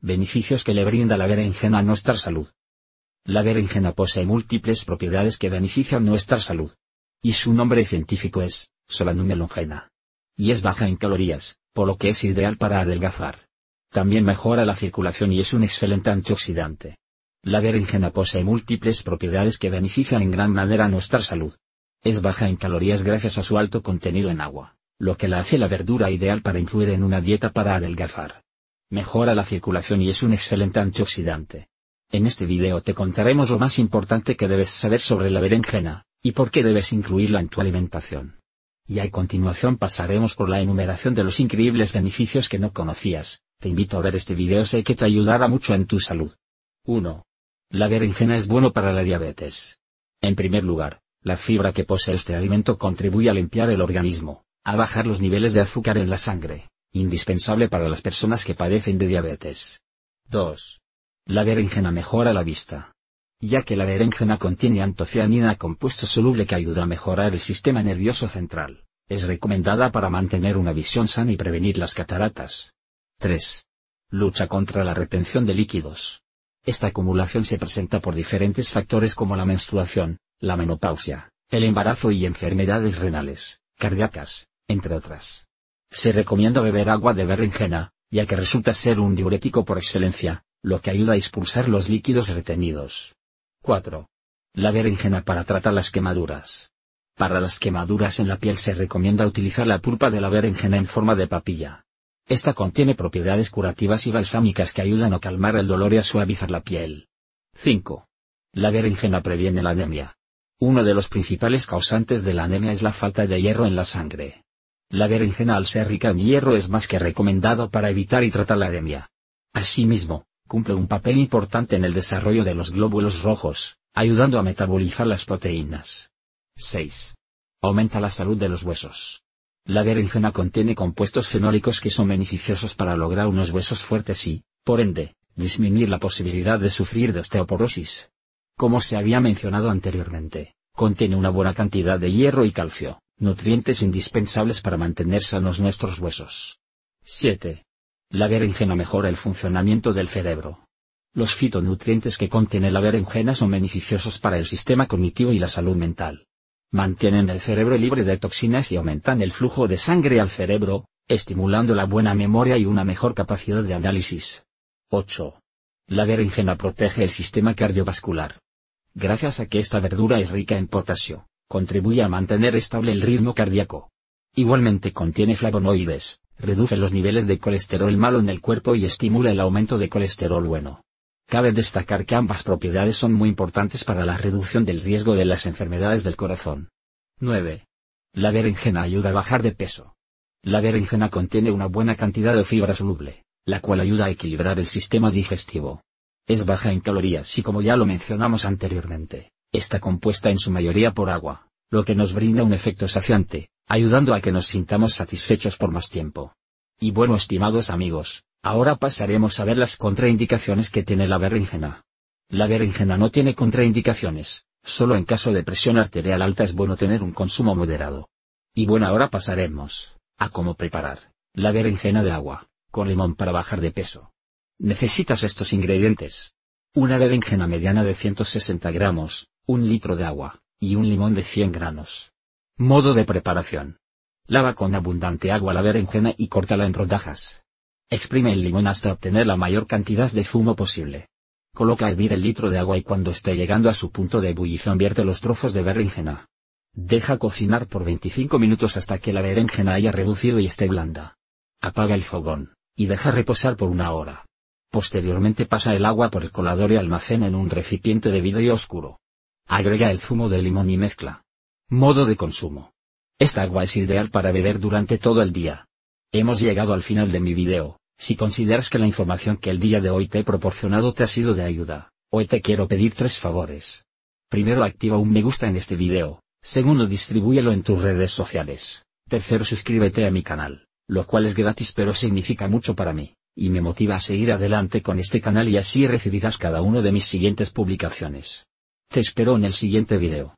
Beneficios que le brinda la berenjena a nuestra salud. La berenjena posee múltiples propiedades que benefician nuestra salud. Y su nombre científico es, Solanum melongena. Y es baja en calorías, por lo que es ideal para adelgazar. También mejora la circulación y es un excelente antioxidante. La berenjena posee múltiples propiedades que benefician en gran manera nuestra salud. Es baja en calorías gracias a su alto contenido en agua, lo que la hace la verdura ideal para incluir en una dieta para adelgazar. Mejora la circulación y es un excelente antioxidante. En este video te contaremos lo más importante que debes saber sobre la berenjena, y por qué debes incluirla en tu alimentación. Y a continuación pasaremos por la enumeración de los increíbles beneficios que no conocías, te invito a ver este video sé que te ayudará mucho en tu salud. 1. La berenjena es bueno para la diabetes. En primer lugar, la fibra que posee este alimento contribuye a limpiar el organismo, a bajar los niveles de azúcar en la sangre, indispensable para las personas que padecen de diabetes. 2. La berenjena mejora la vista. Ya que la berenjena contiene antocianina compuesto soluble que ayuda a mejorar el sistema nervioso central, es recomendada para mantener una visión sana y prevenir las cataratas. 3. Lucha contra la retención de líquidos. Esta acumulación se presenta por diferentes factores como la menstruación, la menopausia, el embarazo y enfermedades renales, cardíacas, entre otras. Se recomienda beber agua de berenjena, ya que resulta ser un diurético por excelencia, lo que ayuda a expulsar los líquidos retenidos. 4. La berenjena para tratar las quemaduras. Para las quemaduras en la piel se recomienda utilizar la pulpa de la berenjena en forma de papilla. Esta contiene propiedades curativas y balsámicas que ayudan a calmar el dolor y a suavizar la piel. 5. La berenjena previene la anemia. Uno de los principales causantes de la anemia es la falta de hierro en la sangre. La berenjena al ser rica en hierro es más que recomendado para evitar y tratar la anemia. Asimismo, cumple un papel importante en el desarrollo de los glóbulos rojos, ayudando a metabolizar las proteínas. 6. Aumenta la salud de los huesos. La berenjena contiene compuestos fenólicos que son beneficiosos para lograr unos huesos fuertes y, por ende, disminuir la posibilidad de sufrir de osteoporosis. Como se había mencionado anteriormente, contiene una buena cantidad de hierro y calcio, Nutrientes indispensables para mantener sanos nuestros huesos. 7. La berenjena mejora el funcionamiento del cerebro. Los fitonutrientes que contiene la berenjena son beneficiosos para el sistema cognitivo y la salud mental. Mantienen el cerebro libre de toxinas y aumentan el flujo de sangre al cerebro, estimulando la buena memoria y una mejor capacidad de análisis. 8. La berenjena protege el sistema cardiovascular. Gracias a que esta verdura es rica en potasio, Contribuye a mantener estable el ritmo cardíaco. Igualmente contiene flavonoides, reduce los niveles de colesterol malo en el cuerpo y estimula el aumento de colesterol bueno. Cabe destacar que ambas propiedades son muy importantes para la reducción del riesgo de las enfermedades del corazón. 9. La berenjena ayuda a bajar de peso. La berenjena contiene una buena cantidad de fibra soluble, la cual ayuda a equilibrar el sistema digestivo. Es baja en calorías y como ya lo mencionamos anteriormente, Está compuesta en su mayoría por agua, lo que nos brinda un efecto saciante, ayudando a que nos sintamos satisfechos por más tiempo. Y bueno estimados amigos, ahora pasaremos a ver las contraindicaciones que tiene la berenjena. La berenjena no tiene contraindicaciones, solo en caso de presión arterial alta es bueno tener un consumo moderado. Y bueno ahora pasaremos, a cómo preparar, la berenjena de agua, con limón para bajar de peso. Necesitas estos ingredientes. Una berenjena mediana de 160 gramos, un litro de agua, y un limón de 100 granos. Modo de preparación. Lava con abundante agua la berenjena y córtala en rodajas. Exprime el limón hasta obtener la mayor cantidad de zumo posible. Coloca a hervir el litro de agua y cuando esté llegando a su punto de ebullición vierte los trozos de berenjena. Deja cocinar por 25 minutos hasta que la berenjena haya reducido y esté blanda. Apaga el fogón, y deja reposar por una hora. Posteriormente pasa el agua por el colador y almacena en un recipiente de vidrio oscuro. Agrega el zumo de limón y mezcla. Modo de consumo. Esta agua es ideal para beber durante todo el día. Hemos llegado al final de mi video, si consideras que la información que el día de hoy te he proporcionado te ha sido de ayuda, hoy te quiero pedir tres favores. Primero activa un me gusta en este video, segundo distribúyelo en tus redes sociales, tercero suscríbete a mi canal, lo cual es gratis pero significa mucho para mí, y me motiva a seguir adelante con este canal y así recibirás cada uno de mis siguientes publicaciones. Te espero en el siguiente video.